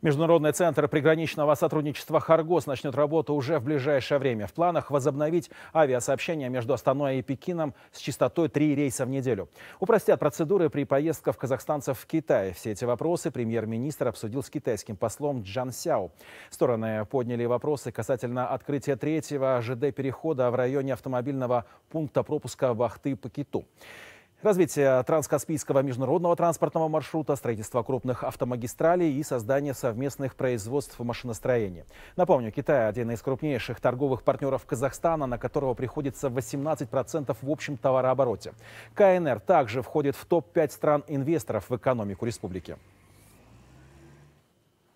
Международный центр приграничного сотрудничества «Харгос» начнет работу уже в ближайшее время. В планах возобновить авиасообщение между Астаной и Пекином с частотой три рейса в неделю. Упростят процедуры при поездках казахстанцев в Китай. Все эти вопросы премьер-министр обсудил с китайским послом Джан Сяо. Стороны подняли вопросы касательно открытия третьего ЖД-перехода в районе автомобильного пункта пропуска Вахты по Киту. Развитие транскаспийского международного транспортного маршрута, строительство крупных автомагистралей и создание совместных производств машиностроения. Напомню, Китай – один из крупнейших торговых партнеров Казахстана, на которого приходится 18% в общем товарообороте. КНР также входит в топ-5 стран-инвесторов в экономику республики.